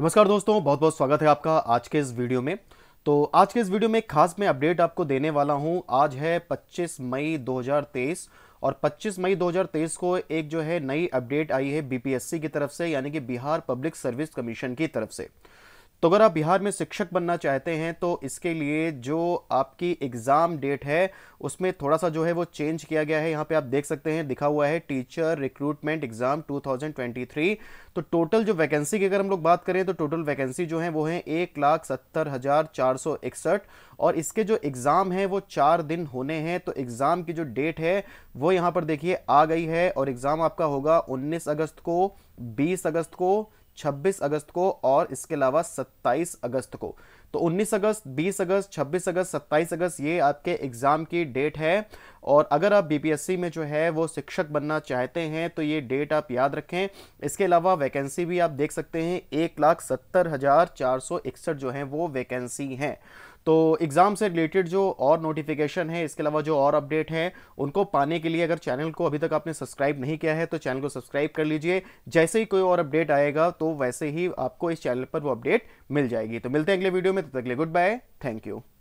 नमस्कार दोस्तों बहुत बहुत स्वागत है आपका आज के इस वीडियो में तो आज के इस वीडियो में खास मैं अपडेट आपको देने वाला हूं आज है 25 मई 2023 और 25 मई 2023 को एक जो है नई अपडेट आई है बीपीएससी की तरफ से यानी कि बिहार पब्लिक सर्विस कमीशन की तरफ से तो अगर आप बिहार में शिक्षक बनना चाहते हैं तो इसके लिए जो आपकी एग्ज़ाम डेट है उसमें थोड़ा सा जो है वो चेंज किया गया है यहाँ पे आप देख सकते हैं दिखा हुआ है टीचर रिक्रूटमेंट एग्ज़ाम 2023 तो टोटल जो वैकेंसी की अगर हम लोग बात करें तो टोटल वैकेंसी जो है वो है एक लाख सत्तर हज़ार चार सौ इकसठ और इसके जो एग्ज़ाम है वो चार दिन होने हैं तो एग्ज़ाम की जो डेट है वो यहाँ पर देखिए आ गई है और एग्ज़ाम आपका होगा उन्नीस अगस्त को बीस अगस्त को 26 अगस्त को और इसके अलावा 27 अगस्त को तो 19 अगस्त 20 अगस्त 26 अगस्त 27 अगस्त ये आपके एग्ज़ाम की डेट है और अगर आप बीपीएससी में जो है वो शिक्षक बनना चाहते हैं तो ये डेट आप याद रखें इसके अलावा वैकेंसी भी आप देख सकते हैं एक लाख सत्तर हज़ार चार सौ इकसठ जो है वो वैकेंसी हैं तो एग्ज़ाम से रिलेटेड जो और नोटिफिकेशन है इसके अलावा जो और अपडेट हैं उनको पाने के लिए अगर चैनल को अभी तक आपने सब्सक्राइब नहीं किया है तो चैनल को सब्सक्राइब कर लीजिए जैसे ही कोई और अपडेट आएगा तो वैसे ही आपको इस चैनल पर वो अपडेट मिल जाएगी तो मिलते हैं अगले वीडियो में तब तो तक लिए गुड बाय थैंक यू